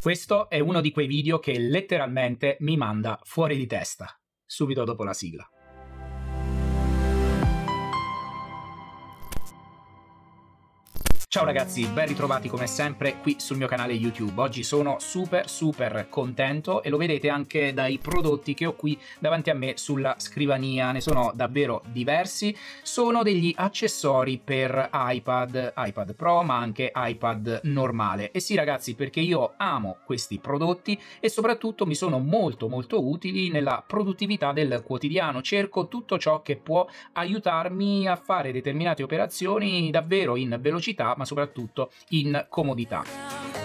Questo è uno di quei video che letteralmente mi manda fuori di testa, subito dopo la sigla. Ciao ragazzi, ben ritrovati come sempre qui sul mio canale YouTube. Oggi sono super super contento e lo vedete anche dai prodotti che ho qui davanti a me sulla scrivania, ne sono davvero diversi. Sono degli accessori per iPad, iPad Pro ma anche iPad normale. E sì ragazzi perché io amo questi prodotti e soprattutto mi sono molto molto utili nella produttività del quotidiano. Cerco tutto ciò che può aiutarmi a fare determinate operazioni davvero in velocità ma soprattutto in comodità.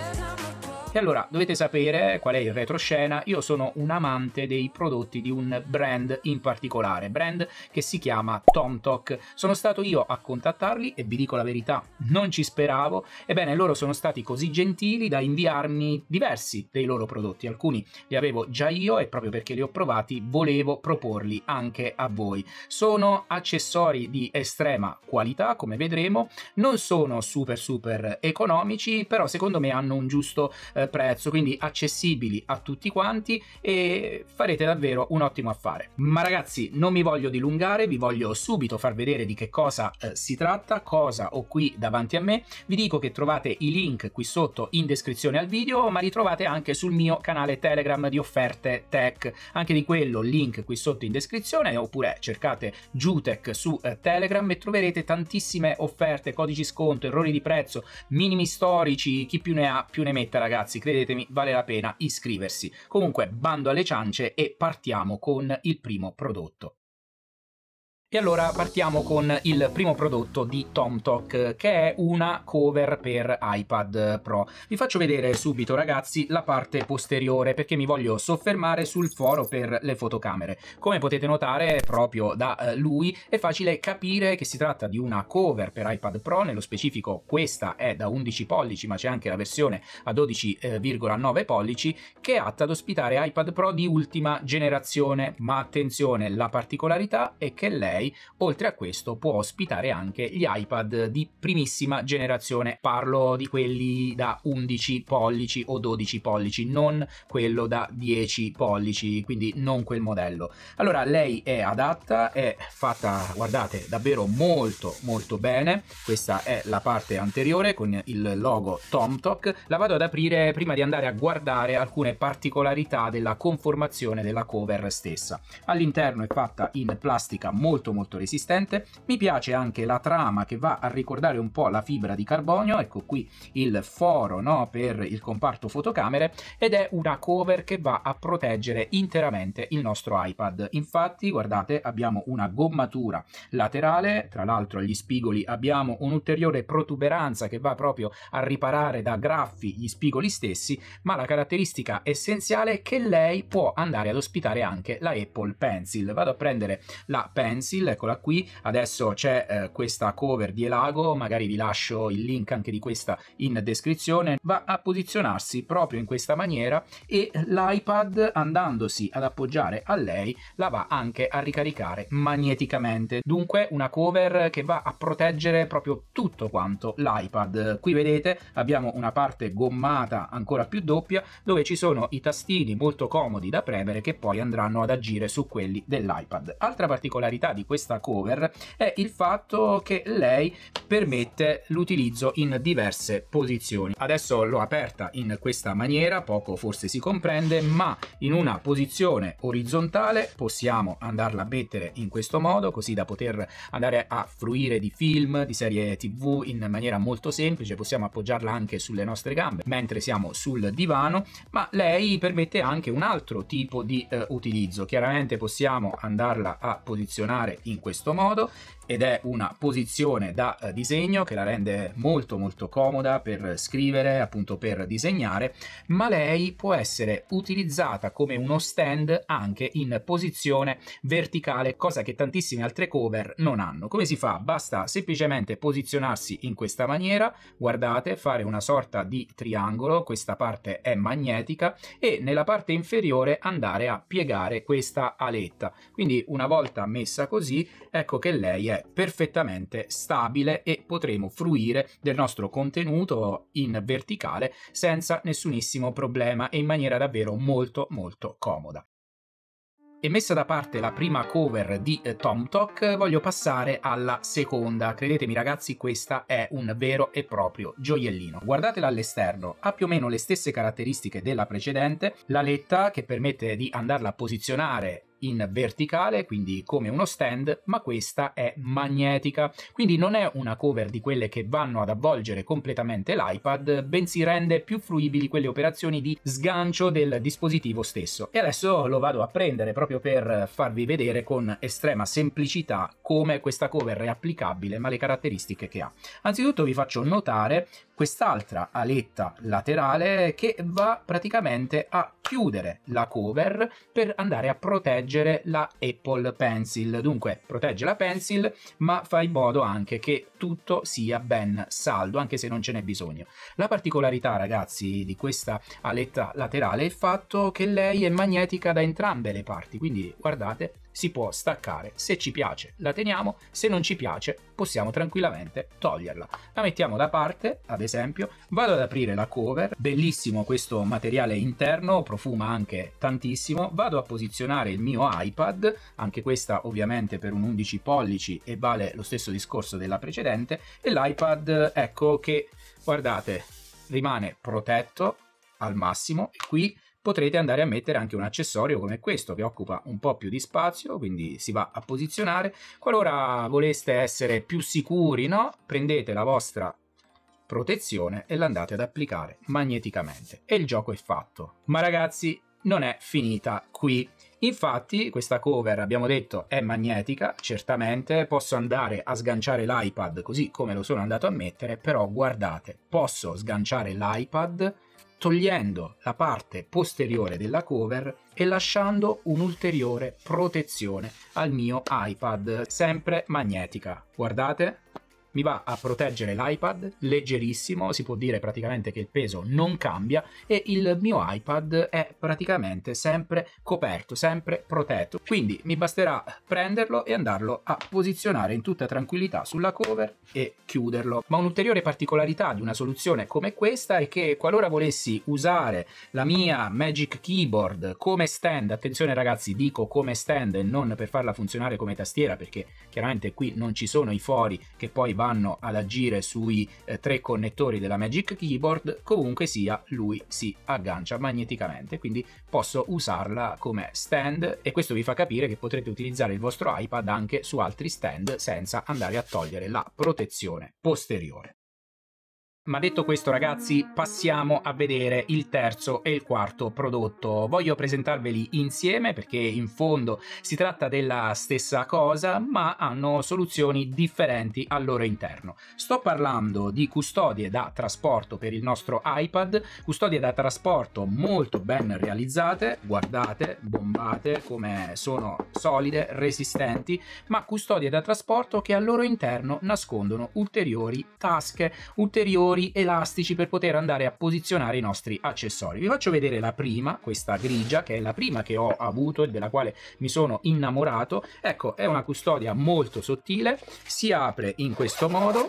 E allora dovete sapere qual è il retroscena. Io sono un amante dei prodotti di un brand in particolare, brand che si chiama TomTok. Sono stato io a contattarli e vi dico la verità, non ci speravo. Ebbene, loro sono stati così gentili da inviarmi diversi dei loro prodotti. Alcuni li avevo già io e proprio perché li ho provati volevo proporli anche a voi. Sono accessori di estrema qualità, come vedremo, non sono super super economici, però secondo me hanno un giusto eh, eh, prezzo, quindi accessibili a tutti quanti e farete davvero un ottimo affare. Ma ragazzi, non mi voglio dilungare, vi voglio subito far vedere di che cosa eh, si tratta, cosa ho qui davanti a me. Vi dico che trovate i link qui sotto in descrizione al video, ma li trovate anche sul mio canale Telegram di offerte tech. Anche di quello link qui sotto in descrizione oppure cercate Jutech su eh, Telegram e troverete tantissime offerte, codici sconto, errori di prezzo, minimi storici, chi più ne ha più ne metta ragazzi ragazzi, credetemi, vale la pena iscriversi. Comunque, bando alle ciance e partiamo con il primo prodotto. E allora partiamo con il primo prodotto di TomTok, che è una cover per iPad Pro. Vi faccio vedere subito, ragazzi, la parte posteriore, perché mi voglio soffermare sul foro per le fotocamere. Come potete notare, proprio da eh, lui è facile capire che si tratta di una cover per iPad Pro, nello specifico questa è da 11 pollici, ma c'è anche la versione a 12,9 eh, pollici, che è atta ad ospitare iPad Pro di ultima generazione. Ma attenzione, la particolarità è che lei oltre a questo può ospitare anche gli iPad di primissima generazione, parlo di quelli da 11 pollici o 12 pollici, non quello da 10 pollici, quindi non quel modello. Allora lei è adatta, è fatta, guardate, davvero molto molto bene, questa è la parte anteriore con il logo TomTok, la vado ad aprire prima di andare a guardare alcune particolarità della conformazione della cover stessa. All'interno è fatta in plastica molto molto resistente. Mi piace anche la trama che va a ricordare un po' la fibra di carbonio, ecco qui il foro no, per il comparto fotocamere ed è una cover che va a proteggere interamente il nostro iPad. Infatti guardate abbiamo una gommatura laterale, tra l'altro agli spigoli abbiamo un'ulteriore protuberanza che va proprio a riparare da graffi gli spigoli stessi, ma la caratteristica essenziale è che lei può andare ad ospitare anche la Apple Pencil. Vado a prendere la Pencil Vigil, eccola qui, adesso c'è eh, questa cover di Elago, magari vi lascio il link anche di questa in descrizione, va a posizionarsi proprio in questa maniera e l'iPad andandosi ad appoggiare a lei la va anche a ricaricare magneticamente, dunque una cover che va a proteggere proprio tutto quanto l'iPad. Qui vedete abbiamo una parte gommata ancora più doppia dove ci sono i tastini molto comodi da premere che poi andranno ad agire su quelli dell'iPad. Altra particolarità di questo questa cover è il fatto che lei permette l'utilizzo in diverse posizioni. Adesso l'ho aperta in questa maniera, poco forse si comprende, ma in una posizione orizzontale possiamo andarla a mettere in questo modo, così da poter andare a fruire di film, di serie tv in maniera molto semplice, possiamo appoggiarla anche sulle nostre gambe mentre siamo sul divano, ma lei permette anche un altro tipo di eh, utilizzo. Chiaramente possiamo andarla a posizionare in questo modo ed è una posizione da eh, disegno che la rende molto molto comoda per scrivere, appunto per disegnare, ma lei può essere utilizzata come uno stand anche in posizione verticale, cosa che tantissime altre cover non hanno. Come si fa? Basta semplicemente posizionarsi in questa maniera, guardate, fare una sorta di triangolo, questa parte è magnetica e nella parte inferiore andare a piegare questa aletta. Quindi una volta messa così, ecco che lei è è perfettamente stabile e potremo fruire del nostro contenuto in verticale senza nessunissimo problema e in maniera davvero molto molto comoda. E messa da parte la prima cover di eh, Tom Talk, voglio passare alla seconda. Credetemi ragazzi, questa è un vero e proprio gioiellino. Guardatela all'esterno, ha più o meno le stesse caratteristiche della precedente, La letta, che permette di andarla a posizionare in verticale, quindi come uno stand, ma questa è magnetica. Quindi non è una cover di quelle che vanno ad avvolgere completamente l'iPad, bensì rende più fruibili quelle operazioni di sgancio del dispositivo stesso. E adesso lo vado a prendere proprio per farvi vedere con estrema semplicità come questa cover è applicabile, ma le caratteristiche che ha. Anzitutto vi faccio notare quest'altra aletta laterale che va praticamente a chiudere la cover per andare a proteggere la Apple Pencil. Dunque protegge la pencil ma fa in modo anche che tutto sia ben saldo anche se non ce n'è bisogno. La particolarità ragazzi di questa aletta laterale è il fatto che lei è magnetica da entrambe le parti quindi guardate si può staccare. Se ci piace la teniamo, se non ci piace possiamo tranquillamente toglierla. La mettiamo da parte, ad esempio, vado ad aprire la cover, bellissimo questo materiale interno, profuma anche tantissimo, vado a posizionare il mio iPad, anche questa ovviamente per un 11 pollici e vale lo stesso discorso della precedente, e l'iPad ecco che, guardate, rimane protetto al massimo e qui potrete andare a mettere anche un accessorio come questo che occupa un po' più di spazio, quindi si va a posizionare. Qualora voleste essere più sicuri, no? prendete la vostra protezione e l'andate ad applicare magneticamente e il gioco è fatto. Ma ragazzi, non è finita qui. Infatti questa cover, abbiamo detto, è magnetica, certamente, posso andare a sganciare l'iPad così come lo sono andato a mettere, però guardate, posso sganciare l'iPad togliendo la parte posteriore della cover e lasciando un'ulteriore protezione al mio iPad, sempre magnetica. Guardate, mi va a proteggere l'iPad, leggerissimo, si può dire praticamente che il peso non cambia e il mio iPad è praticamente sempre coperto, sempre protetto. Quindi mi basterà prenderlo e andarlo a posizionare in tutta tranquillità sulla cover e chiuderlo. Ma un'ulteriore particolarità di una soluzione come questa è che qualora volessi usare la mia Magic Keyboard come stand, attenzione ragazzi, dico come stand e non per farla funzionare come tastiera perché chiaramente qui non ci sono i fori che poi vanno vanno ad agire sui eh, tre connettori della Magic Keyboard, comunque sia lui si aggancia magneticamente, quindi posso usarla come stand e questo vi fa capire che potrete utilizzare il vostro iPad anche su altri stand senza andare a togliere la protezione posteriore. Ma detto questo ragazzi, passiamo a vedere il terzo e il quarto prodotto. Voglio presentarveli insieme perché in fondo si tratta della stessa cosa, ma hanno soluzioni differenti al loro interno. Sto parlando di custodie da trasporto per il nostro iPad, custodie da trasporto molto ben realizzate, guardate, bombate come sono solide, resistenti, ma custodie da trasporto che al loro interno nascondono ulteriori tasche, ulteriori colori elastici per poter andare a posizionare i nostri accessori. Vi faccio vedere la prima, questa grigia, che è la prima che ho avuto e della quale mi sono innamorato. Ecco, è una custodia molto sottile, si apre in questo modo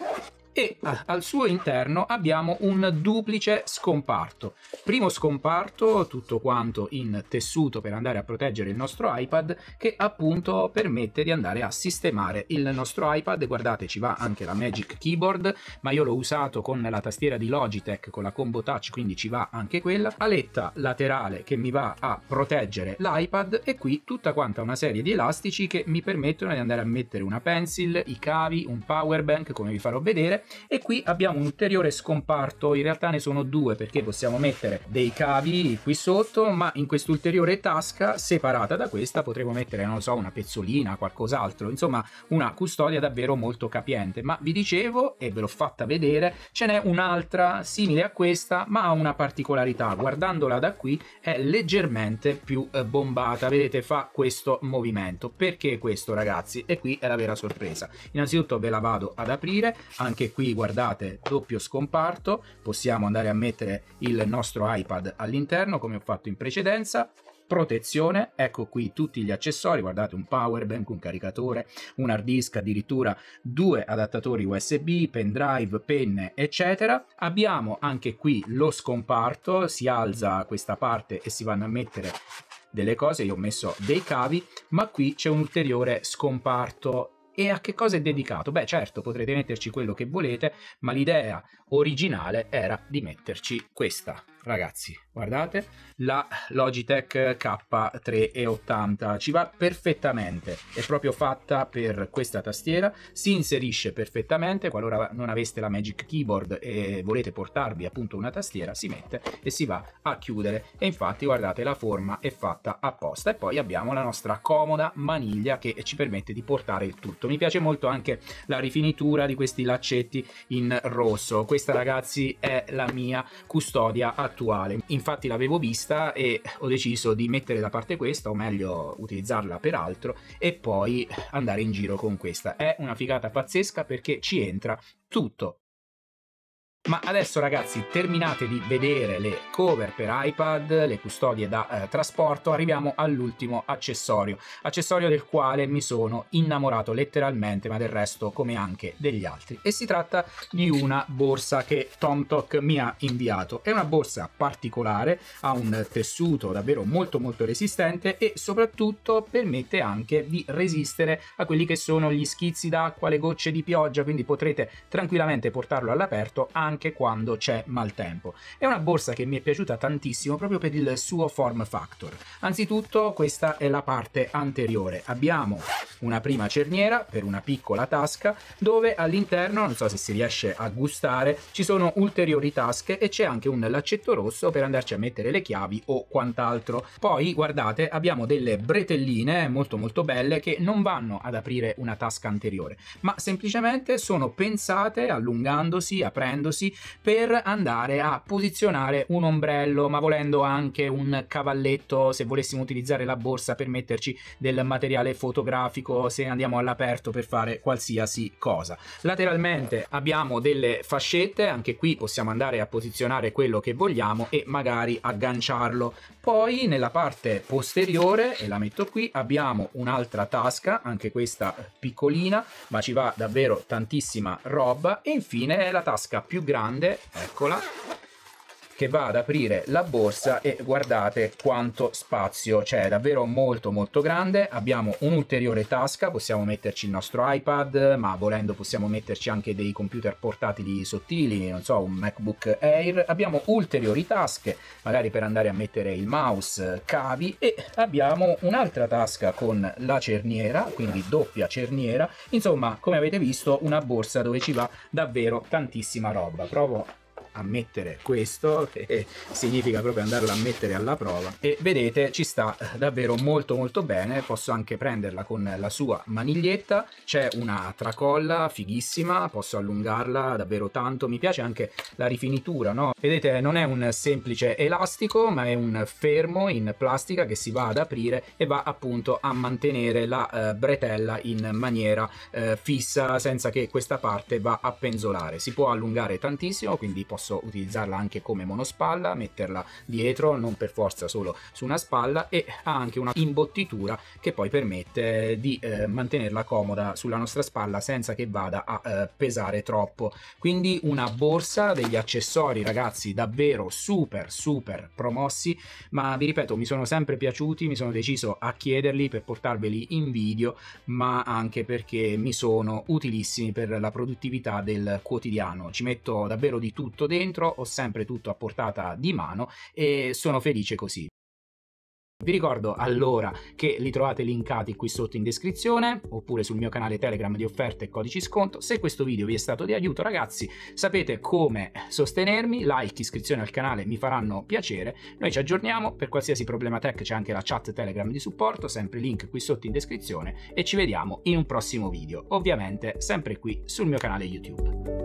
e ah. al suo interno abbiamo un duplice scomparto. Primo scomparto tutto quanto in tessuto per andare a proteggere il nostro iPad che appunto permette di andare a sistemare il nostro iPad guardate ci va anche la Magic Keyboard ma io l'ho usato con la tastiera di Logitech con la combo touch quindi ci va anche quella Aletta laterale che mi va a proteggere l'iPad e qui tutta quanta una serie di elastici che mi permettono di andare a mettere una pencil i cavi un power bank come vi farò vedere e qui abbiamo un ulteriore scomparto in realtà ne sono due perché possiamo mettere dei cavi qui sotto ma in quest'ulteriore tasca separata da questa potremo mettere non so una pezzolina qualcos'altro insomma una custodia davvero molto capiente ma vi dicevo e ve l'ho fatta vedere ce n'è un'altra simile a questa ma ha una particolarità guardandola da qui è leggermente più eh, bombata vedete fa questo movimento perché questo ragazzi e qui è la vera sorpresa innanzitutto ve la vado ad aprire anche qui guardate doppio scomparto, possiamo andare a mettere il nostro iPad all'interno come ho fatto in precedenza, protezione, ecco qui tutti gli accessori, guardate un power bank, un caricatore, un hard disk, addirittura due adattatori USB, pendrive, penne, eccetera. Abbiamo anche qui lo scomparto, si alza questa parte e si vanno a mettere delle cose, io ho messo dei cavi, ma qui c'è un ulteriore scomparto e a che cosa è dedicato? Beh, certo, potrete metterci quello che volete, ma l'idea originale era di metterci questa ragazzi, guardate, la Logitech K380 ci va perfettamente, è proprio fatta per questa tastiera, si inserisce perfettamente, qualora non aveste la Magic Keyboard e volete portarvi appunto una tastiera, si mette e si va a chiudere e infatti guardate la forma è fatta apposta e poi abbiamo la nostra comoda maniglia che ci permette di portare il tutto. Mi piace molto anche la rifinitura di questi laccetti in rosso, questa ragazzi è la mia custodia attuale attuale. Infatti l'avevo vista e ho deciso di mettere da parte questa, o meglio utilizzarla per altro, e poi andare in giro con questa. È una figata pazzesca perché ci entra tutto ma adesso ragazzi terminate di vedere le cover per iPad, le custodie da eh, trasporto, arriviamo all'ultimo accessorio, accessorio del quale mi sono innamorato letteralmente ma del resto come anche degli altri e si tratta di una borsa che TomTok mi ha inviato, è una borsa particolare, ha un tessuto davvero molto molto resistente e soprattutto permette anche di resistere a quelli che sono gli schizzi d'acqua, le gocce di pioggia, quindi potrete tranquillamente portarlo all'aperto anche anche quando c'è maltempo. È una borsa che mi è piaciuta tantissimo proprio per il suo form factor. Anzitutto questa è la parte anteriore. Abbiamo una prima cerniera per una piccola tasca dove all'interno, non so se si riesce a gustare, ci sono ulteriori tasche e c'è anche un laccetto rosso per andarci a mettere le chiavi o quant'altro. Poi guardate abbiamo delle bretelline molto molto belle che non vanno ad aprire una tasca anteriore ma semplicemente sono pensate allungandosi, aprendosi per andare a posizionare un ombrello ma volendo anche un cavalletto se volessimo utilizzare la borsa per metterci del materiale fotografico poco se andiamo all'aperto per fare qualsiasi cosa. Lateralmente abbiamo delle fascette, anche qui possiamo andare a posizionare quello che vogliamo e magari agganciarlo. Poi nella parte posteriore, e la metto qui, abbiamo un'altra tasca, anche questa piccolina, ma ci va davvero tantissima roba. E infine la tasca più grande, eccola, che va ad aprire la borsa e guardate quanto spazio c'è, davvero molto molto grande. Abbiamo un'ulteriore tasca, possiamo metterci il nostro iPad, ma volendo possiamo metterci anche dei computer portatili sottili, non so, un MacBook Air. Abbiamo ulteriori tasche, magari per andare a mettere il mouse, cavi e abbiamo un'altra tasca con la cerniera, quindi doppia cerniera. Insomma, come avete visto, una borsa dove ci va davvero tantissima roba. Provo ammettere questo e significa proprio andarla a mettere alla prova e vedete ci sta eh, davvero molto molto bene posso anche prenderla con la sua maniglietta c'è una tracolla fighissima posso allungarla davvero tanto mi piace anche la rifinitura no? vedete non è un semplice elastico ma è un fermo in plastica che si va ad aprire e va appunto a mantenere la eh, bretella in maniera eh, fissa senza che questa parte va a penzolare si può allungare tantissimo quindi posso posso utilizzarla anche come monospalla, metterla dietro, non per forza solo su una spalla e ha anche una imbottitura che poi permette di eh, mantenerla comoda sulla nostra spalla senza che vada a eh, pesare troppo. Quindi una borsa degli accessori ragazzi davvero super super promossi, ma vi ripeto mi sono sempre piaciuti, mi sono deciso a chiederli per portarveli in video, ma anche perché mi sono utilissimi per la produttività del quotidiano. Ci metto davvero di tutto dentro dentro, ho sempre tutto a portata di mano e sono felice così. Vi ricordo allora che li trovate linkati qui sotto in descrizione oppure sul mio canale Telegram di offerte e codici sconto. Se questo video vi è stato di aiuto ragazzi sapete come sostenermi, like, iscrizione al canale mi faranno piacere. Noi ci aggiorniamo, per qualsiasi problema tech c'è anche la chat Telegram di supporto, sempre link qui sotto in descrizione e ci vediamo in un prossimo video, ovviamente sempre qui sul mio canale YouTube.